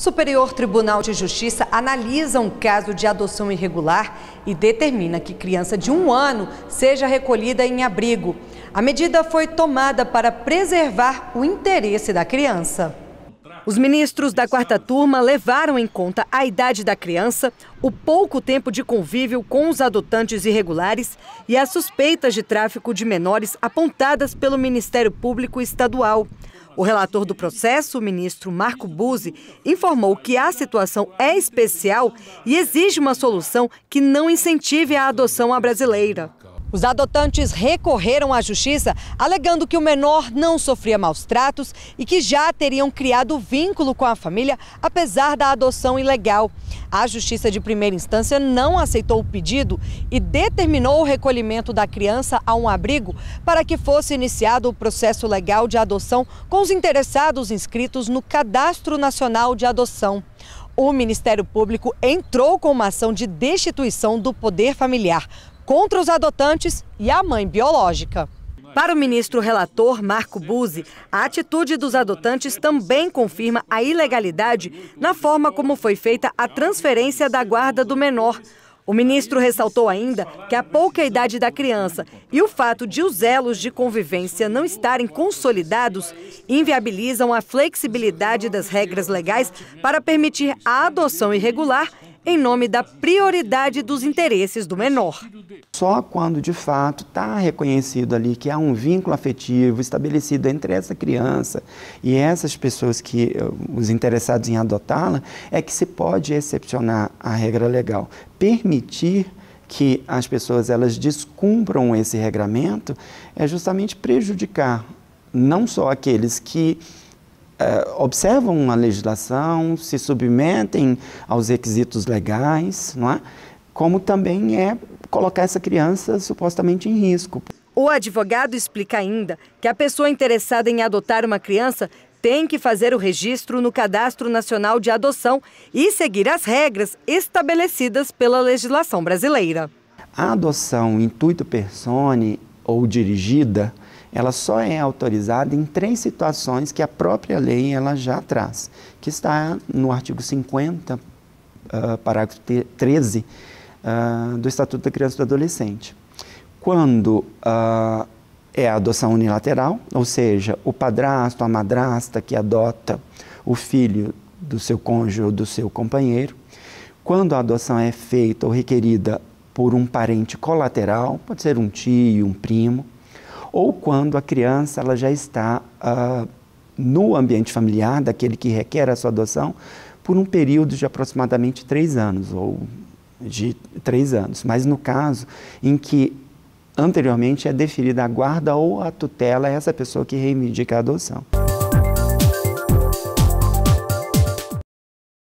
Superior Tribunal de Justiça analisa um caso de adoção irregular e determina que criança de um ano seja recolhida em abrigo. A medida foi tomada para preservar o interesse da criança. Os ministros da quarta turma levaram em conta a idade da criança, o pouco tempo de convívio com os adotantes irregulares e as suspeitas de tráfico de menores apontadas pelo Ministério Público Estadual. O relator do processo, o ministro Marco Buzzi, informou que a situação é especial e exige uma solução que não incentive a adoção à brasileira. Os adotantes recorreram à justiça alegando que o menor não sofria maus tratos e que já teriam criado vínculo com a família, apesar da adoção ilegal. A Justiça de Primeira Instância não aceitou o pedido e determinou o recolhimento da criança a um abrigo para que fosse iniciado o processo legal de adoção com os interessados inscritos no Cadastro Nacional de Adoção. O Ministério Público entrou com uma ação de destituição do poder familiar contra os adotantes e a mãe biológica. Para o ministro relator, Marco Buzzi, a atitude dos adotantes também confirma a ilegalidade na forma como foi feita a transferência da guarda do menor. O ministro ressaltou ainda que a pouca idade da criança e o fato de os elos de convivência não estarem consolidados inviabilizam a flexibilidade das regras legais para permitir a adoção irregular em nome da prioridade dos interesses do menor. Só quando de fato está reconhecido ali que há um vínculo afetivo estabelecido entre essa criança e essas pessoas que eh, os interessados em adotá-la é que se pode excepcionar a regra legal, permitir que as pessoas elas descumpram esse regramento é justamente prejudicar não só aqueles que é, observam a legislação, se submetem aos requisitos legais, não é? como também é colocar essa criança supostamente em risco. O advogado explica ainda que a pessoa interessada em adotar uma criança tem que fazer o registro no Cadastro Nacional de Adoção e seguir as regras estabelecidas pela legislação brasileira. A adoção intuito persone ou dirigida ela só é autorizada em três situações que a própria lei ela já traz, que está no artigo 50, uh, ah, parágrafo 13 uh, ah, do Estatuto da Criança e do Adolescente. Quando uh, é a adoção unilateral, ou seja, o padrasto, a madrasta que adota o filho do seu cônjuge ou do seu companheiro. Quando a adoção é feita ou requerida por um parente colateral, pode ser um tio, um primo ou quando a criança ela já está uh, no ambiente familiar daquele que requer a sua adoção por um período de aproximadamente três anos ou de três anos. Mas no caso em que anteriormente é deferida a guarda ou a tutela é essa pessoa que reivindica a adoção.